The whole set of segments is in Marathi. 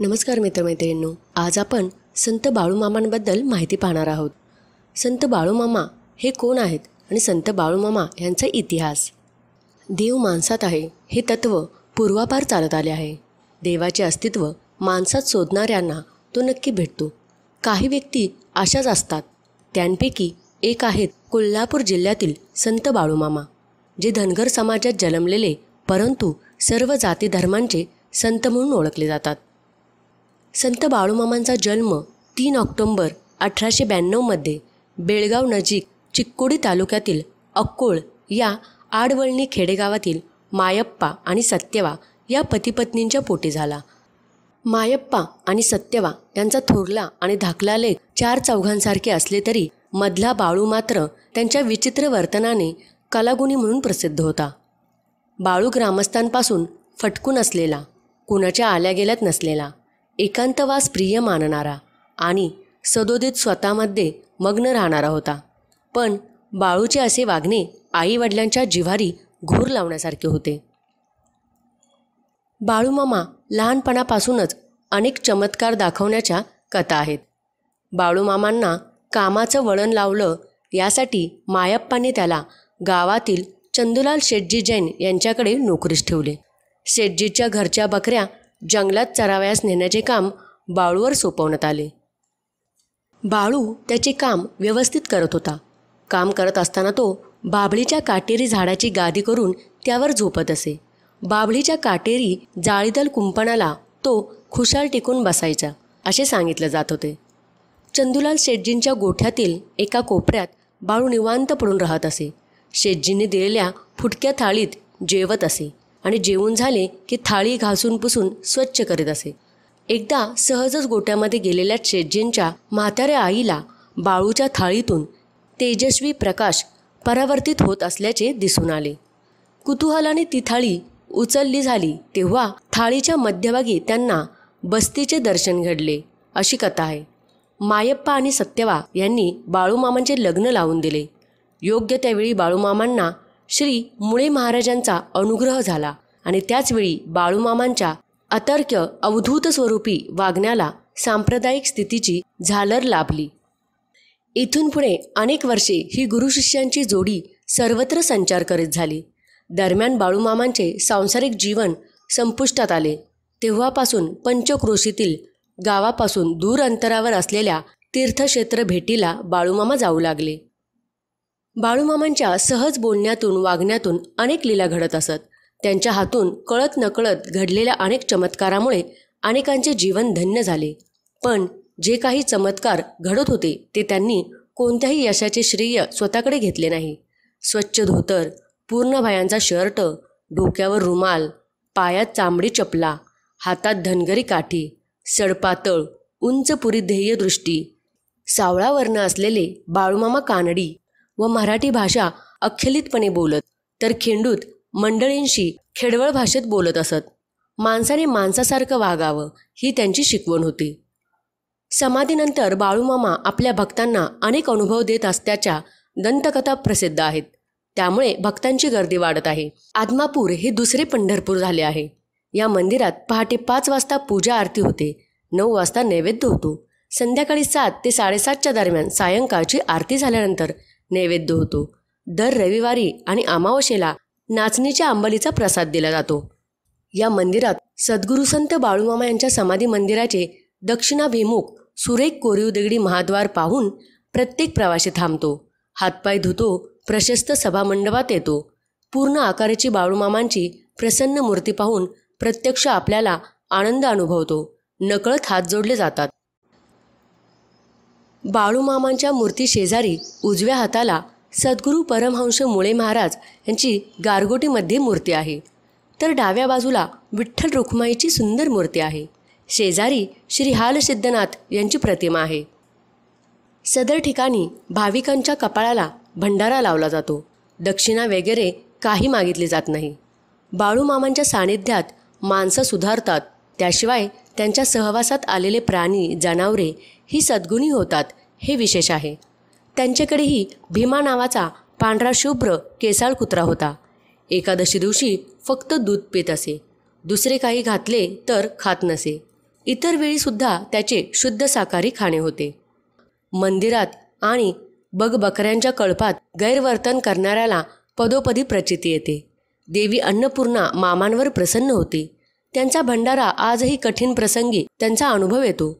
नमस्कार मित्रमैत्रिणींनो आज आपण संत बाळूमामांबद्दल माहिती पाहणार आहोत संत बाळूमामा हे कोण आहेत आणि संत बाळूमामा यांचा इतिहास देव माणसात आहे हे तत्त्व पूर्वापार चालत आले आहे देवाचे अस्तित्व माणसात शोधणाऱ्यांना तो नक्की भेटतो काही व्यक्ती अशाच असतात त्यांपैकी एक आहेत कोल्हापूर जिल्ह्यातील संत बाळूमामा जे धनगर समाजात जन्मलेले परंतु सर्व जाती धर्मांचे संत म्हणून ओळखले जातात संत बाळूमामांचा जन्म तीन ऑक्टोंबर अठराशे ब्याण्णवमध्ये बेळगाव नजीक चिक्कोडी तालुक्यातील अक्कोळ या आडवळणी खेडेगावातील मायप्पा आणि सत्यवा या पतीपत्नींच्या पोटी झाला मायप्पा आणि सत्यवा यांचा थोरला आणि धाकला लेख चार चौघांसारखे असले तरी मधला बाळू मात्र त्यांच्या विचित्र वर्तनाने कलागुणी म्हणून प्रसिद्ध होता बाळू ग्रामस्थांपासून फटकून असलेला कुणाच्या आल्या गेल्यात नसलेला एकांतवास प्रिय मानणारा आणि सदोदित स्वतःमध्ये मग्न राहणारा होता पण बाळूचे असे वागणे आईवडिलांच्या जिव्हारी घूर लावण्यासारखे होते बाळूमामा लहानपणापासूनच अनेक चमत्कार दाखवण्याच्या कथा आहेत बाळूमामांना कामाचं वळण लावलं यासाठी मायाप्पाने त्याला गावातील चंदुलाल शेटजी जैन यांच्याकडे नोकरीस ठेवले शेटजीच्या घरच्या बकऱ्या जंगलात चरावयास नेण्याचे काम बाळूवर सोपवण्यात आले बाळू त्याचे काम व्यवस्थित करत होता काम करत असताना तो बाभळीच्या काटेरी झाडाची गादी करून त्यावर झोपत असे बाभळीच्या काटेरी जाळीदल कुंपणाला तो खुशाल टिकून बसायचा असे सांगितले जात होते चंदुलाल शेटजींच्या गोठ्यातील एका कोपऱ्यात बाळू निवांत पडून राहत असे शेटजींनी दिलेल्या फुटक्या थाळीत जेवत असे आणि जेवून झाले की थाळी घासून पुसून स्वच्छ करीत असे एकदा सहजच गोट्यामध्ये गेलेल्या शेटजींच्या म्हाताऱ्या आईला बाळूच्या थाळीतून तेजस्वी प्रकाश परावर्तित होत असल्याचे दिसून आले कुतूहलाने ती थाळी उचलली झाली तेव्हा थाळीच्या मध्यभागी त्यांना बस्तीचे दर्शन घडले अशी कथा आहे मायप्पा आणि सत्यवा यांनी बाळूमामांचे लग्न लावून दिले योग्य त्यावेळी बाळूमामांना श्री मुळे महाराजांचा अनुग्रह झाला आणि त्याचवेळी बाळूमामांच्या अतर्क्य अवधूत स्वरूपी वागण्याला सांप्रदायिक स्थितीची झालर लाभली इथून पुढे अनेक वर्षे ही गुरुशिष्यांची जोडी सर्वत्र संचार करीत झाली दरम्यान बाळूमामांचे सांसारिक जीवन संपुष्टात आले तेव्हापासून पंचक्रोशीतील गावापासून दूर अंतरावर असलेल्या तीर्थक्षेत्र भेटीला बाळूमामा जाऊ लागले बाळूमामांच्या सहज बोलण्यातून वागण्यातून अनेक लीला घडत असत त्यांच्या हातून कळत नकळत घडलेल्या अनेक चमत्कारामुळे अनेकांचे जीवन धन्य झाले पण जे काही चमत्कार घडत होते ते त्यांनी कोणत्याही यशाचे श्रेय स्वतःकडे घेतले नाही स्वच्छ धोतर पूर्ण भायांचा शर्ट डोक्यावर रुमाल पायात चांबडी चपला हातात धनगरी काठी सडपातळ उंच पुरी ध्येयदृष्टी सावळा वर्ण असलेले बाळूमामा कानडी व मराठी भाषा अखिलितपणे बोलत तर खेंडूत मंडळींशी खेडवळ भाषेत बोलत असत माणसाने माणसासारखं वागावं ही त्यांची शिकवण होती समाधीनंतर बाळूमामा आपल्या भक्तांना अनेक अनुभव देत असल्याच्या दंतकथा प्रसिद्ध आहेत त्यामुळे भक्तांची गर्दी वाढत आहे आदमापूर हे दुसरे पंढरपूर झाले आहे या मंदिरात पहाटे पाच वाजता पूजा आरती होते नऊ वाजता नैवेद्य होतो संध्याकाळी सात ते साडेसातच्या दरम्यान सायंकाळची आरती झाल्यानंतर नैवेद्य होतो दर रविवारी आणि अमावस्येला नाचणीच्या अंबलीचा प्रसाद दिला जातो या मंदिरात सद्गुरू संत बाळूमामा यांच्या समाधी मंदिराचे दक्षिणाभिमुख सुरेख कोरीव महाद्वार पाहून प्रत्येक प्रवाशी थांबतो हातपाय धुतो प्रशस्त सभामंडपात येतो पूर्ण आकाराची बाळूमामांची प्रसन्न मूर्ती पाहून प्रत्यक्ष आपल्याला आनंद अनुभवतो नकळत हात जोडले जातात बाळूमामांच्या मूर्ती शेजारी उजव्या हाताला सद्गुरू परमहंस मुळे महाराज यांची गारगोटीमध्ये मूर्ती आहे तर डाव्या बाजूला विठ्ठल रुखमाईची सुंदर मूर्ती आहे शेजारी श्री हालसिद्धनाथ यांची प्रतिमा आहे सदर ठिकाणी भाविकांच्या कपाळाला भंडारा लावला जातो दक्षिणा वगैरे काही मागितली जात नाही बाळूमामांच्या सानिध्यात माणसं सुधारतात त्याशिवाय त्यांच्या सहवासात आलेले प्राणी जनावरे ही सद्गुणी होतात हे विशेष आहे त्यांच्याकडेही भीमा नावाचा पांढरा शुभ्र केसाळ कुत्रा होता एकादशी दिवशी फक्त दूध पित असे दुसरे काही घातले तर खात नसे इतर वेळीसुद्धा त्याचे शुद्ध साकारी खाणे होते मंदिरात आणि बग बकऱ्यांच्या कळपात गैरवर्तन करणाऱ्याला पदोपदी प्रचिती येते देवी अन्नपूर्णा मामांवर प्रसन्न होती त्यांचा भंडारा आजही कठीण प्रसंगी त्यांचा अनुभव येतो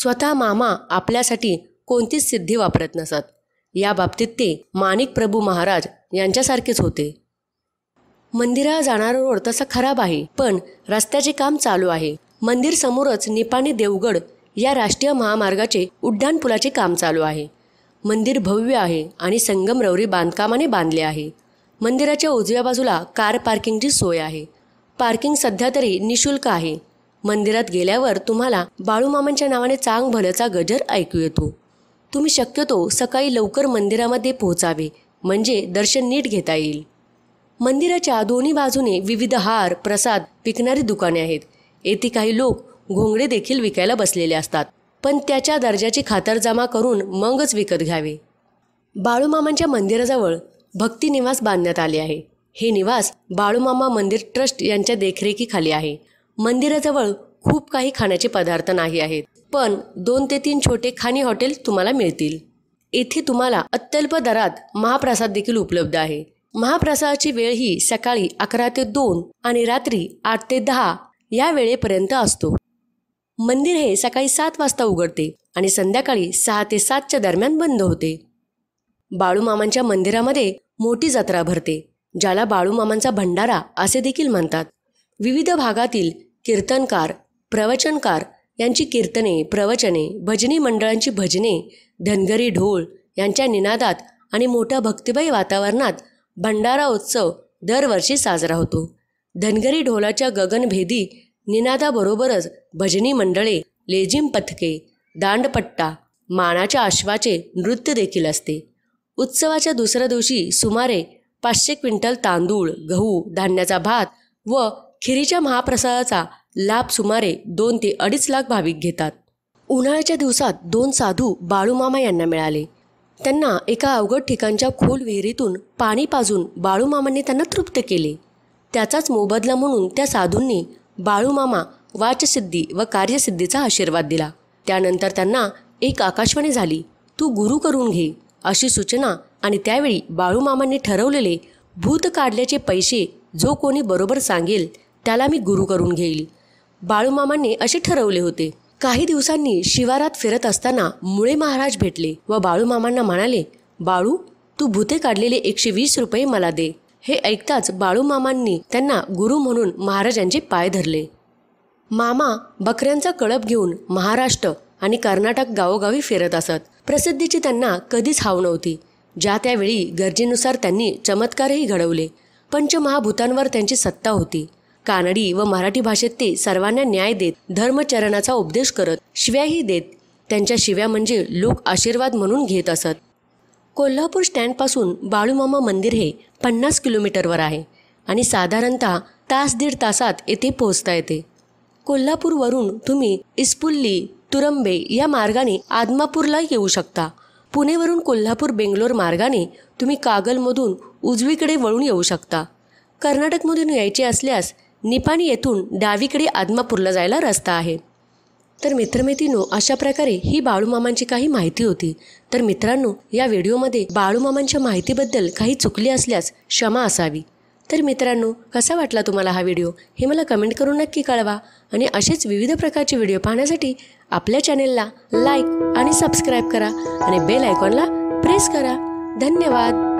स्वतः मामा आपल्यासाठी कोणतीच सिद्धी वापरत नसत या बाबतीत ते माणिक प्रभू महाराज यांच्यासारखेच होते मंदिराला जाणारा रोड तसा खराब आहे पण रस्त्याचे काम चालू आहे मंदिर समोरच निपाणी देवगड या राष्ट्रीय महामार्गाचे उड्डाण पुलाचे काम चालू आहे मंदिर भव्य आहे आणि संगमरवरी बांधकामाने बांधले आहे मंदिराच्या उजव्या बाजूला कार पार्किंगची सोय आहे पार्किंग सध्या तरी निशुल्क आहे मंदिरात गेल्यावर तुम्हाला बाळूमामांच्या नावाने चांग भल्याचा गजर ऐकू येतो तुम्ही शक्यतो सकाळी लवकर मंदिरामध्ये पोहोचावे म्हणजे दर्शन नीट घेता येईल मंदिराच्या दोन्ही बाजूने विविध हार प्रसाद विकणारी दुकाने आहेत येथे काही लोक घोंगडे देखील विकायला बसलेले असतात पण त्याच्या दर्जाची खातरजमा करून मगच विकत घ्यावे बाळूमामांच्या मंदिराजवळ भक्ती निवास बांधण्यात आले आहे हे निवास बाळूमामा मंदिर ट्रस्ट यांच्या देखरेखीखाली आहे मंदिराजवळ खूप काही खाण्याचे पदार्थ नाही आहेत पण दोन ते तीन छोटे खाणी हॉटेल तुम्हाला मिळतील येथे तुम्हाला अत्यल्प दरात महाप्रसाद देखील उपलब्ध आहे महाप्रसादाची वेळ ही सकाळी अकरा ते दोन आणि रात्री आठ ते दहा या वेळेपर्यंत असतो मंदिर हे सकाळी सात वाजता उघडते आणि संध्याकाळी सहा ते सातच्या दरम्यान बंद होते बाळूमामांच्या मंदिरामध्ये मोठी जत्रा भरते ज्याला बाळूमामांचा भंडारा असे देखील म्हणतात विविध भागातील कीर्तनकार प्रवचनकार यांची कीर्तने प्रवचने भजनी मंडळांची भजने धनगरी ढोल यांच्या निनादात आणि मोठ्या भक्तिबाई वातावरणात भंडारा उत्सव दरवर्षी साजरा होतो धनगरी ढोलाच्या गगनभेदी निनादाबरोबरच भजनी मंडळे लेझिम पथके दांडपट्टा मानाच्या आश्वाचे नृत्य देखील असते उत्सवाच्या दुसऱ्या दिवशी सुमारे पाचशे क्विंटल तांदूळ गहू धान्याचा भात व खिरीच्या महाप्रसादाचा लाभ सुमारे दोन ते अडीच लाख भाविक घेतात उन्हाळ्याच्या दिवसात दोन साधू बाळूमामा यांना मिळाले त्यांना एका अवघड ठिकाणच्या खोल विहिरीतून पाणी पाजून बाळूमामांनी त्यांना तृप्त केले त्याचाच मोबदला म्हणून त्या साधूंनी बाळूमामा वाचसिद्धी व कार्यसिद्धीचा आशीर्वाद दिला त्यानंतर त्यांना एक आकाशवाणी झाली तू गुरु करून घे अशी सूचना आणि त्यावेळी बाळूमामांनी ठरवलेले भूत काढल्याचे पैसे जो कोणी बरोबर सांगेल त्याला मी गुरु करून घेईल बाळूमामांनी असे ठरवले होते काही दिवसांनी शिवारात फिरत असताना मुळे महाराज भेटले व बाळूमामांना म्हणाले बाळू तू भूते काढलेले एकशे वीस रुपये मला दे हे ऐकताच बाळूमामांनी त्यांना गुरु म्हणून महाराजांचे पाय धरले मामा बकऱ्यांचा कळप घेऊन महाराष्ट्र आणि कर्नाटक गावोगावी फिरत असत प्रसिद्धीची त्यांना कधीच हाव नव्हती ज्या त्यावेळी गरजेनुसार त्यांनी चमत्कारही घडवले पंचमहाभूतांवर त्यांची सत्ता होती कानडी व मराठी भाषेत ते सर्वांना न्याय देत धर्मचरणाचा उपदेश करत शिव्याही देत त्यांच्या शिव्या म्हणजे लोक आशीर्वाद म्हणून घेत असत कोल्हापूर स्टँडपासून बाळूमामा मंदिर हे पन्नास किलोमीटरवर आहे आणि साधारणतः तास दीड तासात येथे पोहोचता येते कोल्हापूरवरून तुम्ही इस्पुल्ली तुरंबे या मार्गाने आदमापूरला येऊ शकता पुणेवरून कोल्हापूर बेंगलोर मार्गाने तुम्ही कागलमधून उजवीकडे वळून येऊ शकता कर्नाटकमधून यायचे असल्यास निपाणी येथून डावीकडे आदमापूरला जायला रस्ता आहे तर मित्रमैत्रिणो अशा प्रकारे ही बाळूमामांची काही माहिती होती तर मित्रांनो या व्हिडिओमध्ये बाळूमामांच्या माहितीबद्दल काही चुकली असल्यास क्षमा असावी तर मित्रांनो कसा वाटला तुम्हाला हा व्हिडिओ हे मला कमेंट करून नक्की कळवा आणि असेच विविध प्रकारचे व्हिडिओ पाहण्यासाठी आपल्या चॅनेलला लाईक आणि सबस्क्राईब करा आणि बेल आयकॉनला प्रेस करा धन्यवाद